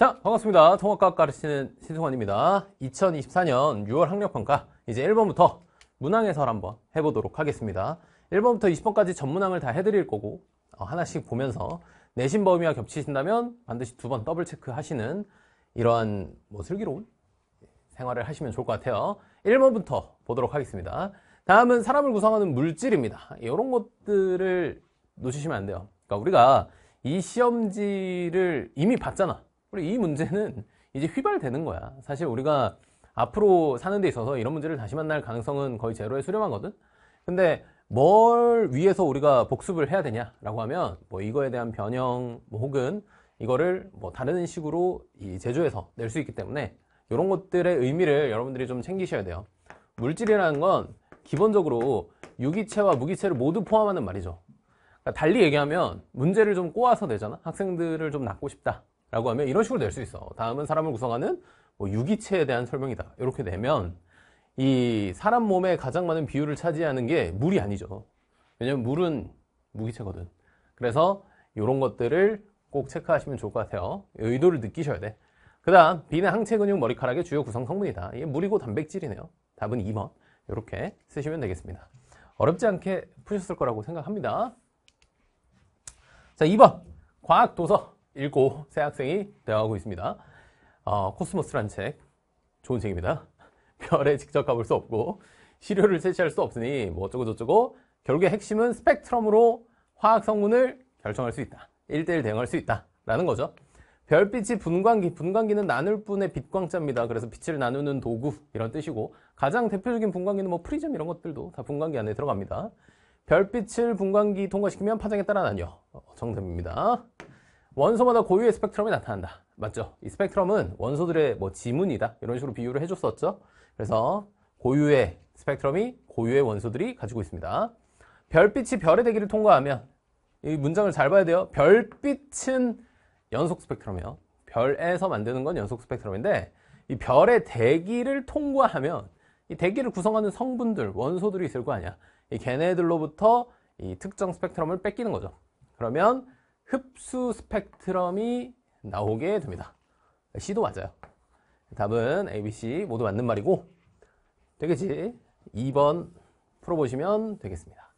자, 반갑습니다. 통합과학 가르치는 신승환입니다. 2024년 6월 학력평가 이제 1번부터 문항에서 한번 해보도록 하겠습니다. 1번부터 20번까지 전문항을 다 해드릴 거고 어, 하나씩 보면서 내신 범위와 겹치신다면 반드시 두 번 더블 체크하시는 이러한 뭐 슬기로운 생활을 하시면 좋을 것 같아요. 1번부터 보도록 하겠습니다. 다음은 사람을 구성하는 물질입니다. 이런 것들을 놓치시면 안 돼요. 그러니까 우리가 이 시험지를 이미 봤잖아. 그리이 문제는 이제 휘발되는 거야. 사실 우리가 앞으로 사는 데 있어서 이런 문제를 다시 만날 가능성은 거의 제로에 수렴하거든. 근데 뭘 위해서 우리가 복습을 해야 되냐라고 하면 뭐 이거에 대한 변형 뭐 혹은 이거를 뭐 다른 식으로 제조해서 낼 수 있기 때문에 이런 것들의 의미를 여러분들이 좀 챙기셔야 돼요. 물질이라는 건 기본적으로 유기체와 무기체를 모두 포함하는 말이죠. 그러니까 달리 얘기하면 문제를 좀 꼬아서 내잖아. 학생들을 좀 낳고 싶다. 라고 하면 이런 식으로 낼 수 있어 다음은 사람을 구성하는 뭐 유기체에 대한 설명이다 이렇게 되면 이 사람 몸에 가장 많은 비율을 차지하는 게 물이 아니죠 왜냐면 물은 무기체거든 그래서 이런 것들을 꼭 체크하시면 좋을 것 같아요 의도를 느끼셔야 돼그 다음 비는 항체 근육 머리카락의 주요 구성 성분이다 이게 물이고 단백질이네요 답은 2번 이렇게 쓰시면 되겠습니다 어렵지 않게 푸셨을 거라고 생각합니다 자 2번 과학 도서 읽고 새 학생이 배워가고 있습니다. 어, 코스모스란 책, 좋은 책입니다. 별에 직접 가볼 수 없고 시료를 채취할 수 없으니 뭐 어쩌고 저쩌고 결국에 핵심은 스펙트럼으로 화학 성분을 결정할 수 있다. 1대1 대응할 수 있다. 라는 거죠. 별빛이 분광기, 분광기는 나눌 뿐의 빛광자입니다. 그래서 빛을 나누는 도구 이런 뜻이고 가장 대표적인 분광기는 뭐 프리즘 이런 것들도 다 분광기 안에 들어갑니다. 별빛을 분광기 통과시키면 파장에 따라 나뉘어 어, 정답입니다. 원소마다 고유의 스펙트럼이 나타난다. 맞죠? 이 스펙트럼은 원소들의 뭐 지문이다. 이런 식으로 비유를 해줬었죠. 그래서 고유의 스펙트럼이 고유의 원소들이 가지고 있습니다. 별빛이 별의 대기를 통과하면 이 문장을 잘 봐야 돼요. 별빛은 연속 스펙트럼이요. 에 별에서 만드는 건 연속 스펙트럼인데 이 별의 대기를 통과하면 이 대기를 구성하는 성분들, 원소들이 있을 거 아니야. 이 걔네들로부터 이 특정 스펙트럼을 뺏기는 거죠. 그러면 흡수 스펙트럼이 나오게 됩니다. C도 맞아요. 답은 A, B, C 모두 맞는 말이고 되겠지? 2번 풀어보시면 되겠습니다.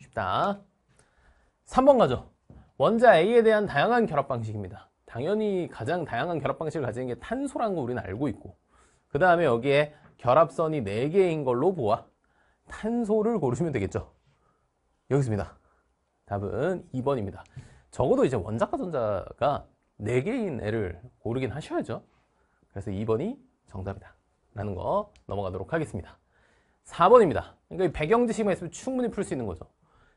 쉽다. 3번 가죠. 원자 A에 대한 다양한 결합 방식입니다. 당연히 가장 다양한 결합 방식을 가진게 탄소라는 거 우리는 알고 있고 그 다음에 여기에 결합선이 4개인 걸로 보아 탄소를 고르시면 되겠죠. 여기 있습니다. 답은 2번입니다. 적어도 이제 원자과 전자가 4개인 애를 고르긴 하셔야죠. 그래서 2번이 정답이다. 라는 거 넘어가도록 하겠습니다. 4번입니다. 그러니까 배경 지식만 있으면 충분히 풀 수 있는 거죠.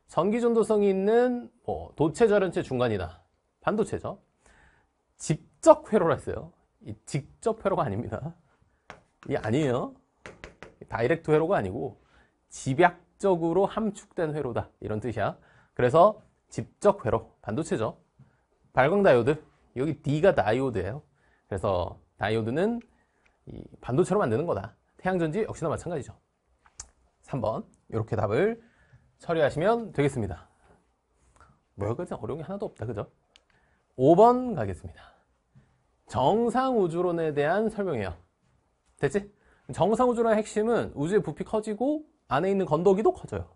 전기전도성이 있는 뭐 도체 자련체 중간이다. 반도체죠. 직접 회로라 했어요. 이 직접 회로가 아닙니다. 이 아니에요. 다이렉트 회로가 아니고 집약적으로 함축된 회로다. 이런 뜻이야. 그래서 직접 회로 반도체죠. 발광 다이오드 여기 D가 다이오드예요. 그래서 다이오드는 이 반도체로 만드는 거다. 태양전지 역시나 마찬가지죠. 3번 이렇게 답을 처리하시면 되겠습니다. 뭐 여기까지 어려운 게 하나도 없다. 그죠? 5번 가겠습니다. 정상우주론에 대한 설명이에요. 됐지? 정상우주론의 핵심은 우주의 부피 커지고 안에 있는 건더기도 커져요.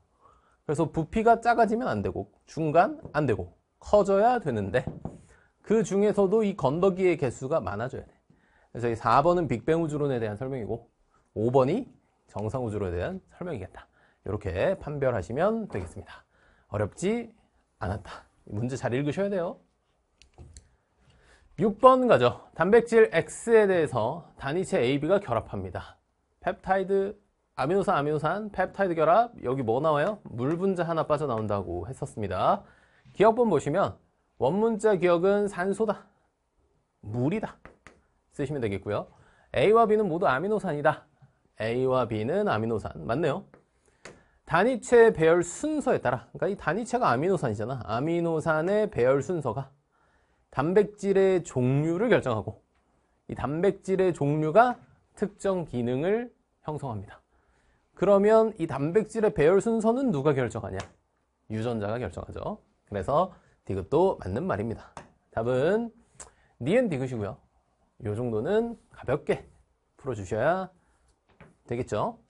그래서 부피가 작아지면 안 되고 중간 안 되고 커져야 되는데 그 중에서도 이 건더기의 개수가 많아져야 돼. 그래서 이 4번은 빅뱅 우주론에 대한 설명이고 5번이 정상 우주론에 대한 설명이겠다. 이렇게 판별하시면 되겠습니다. 어렵지 않았다. 문제 잘 읽으셔야 돼요. 6번 가죠. 단백질 X에 대해서 단위체 AB가 결합합니다. 펩타이드 아미노산 아미노산 펩타이드 결합 여기 뭐 나와요? 물 분자 하나 빠져나온다고 했었습니다 기억본 보시면 원문자 기억은 산소다 물이다 쓰시면 되겠고요 A와 B는 모두 아미노산이다 A와 B는 아미노산 맞네요 단위체 배열 순서에 따라 그러니까 이 단위체가 아미노산이잖아 아미노산의 배열 순서가 단백질의 종류를 결정하고 이 단백질의 종류가 특정 기능을 형성합니다 그러면 이 단백질의 배열 순서는 누가 결정하냐? 유전자가 결정하죠. 그래서 디귿도 맞는 말입니다. 답은 니은 디귿이고요. 이 정도는 가볍게 풀어주셔야 되겠죠.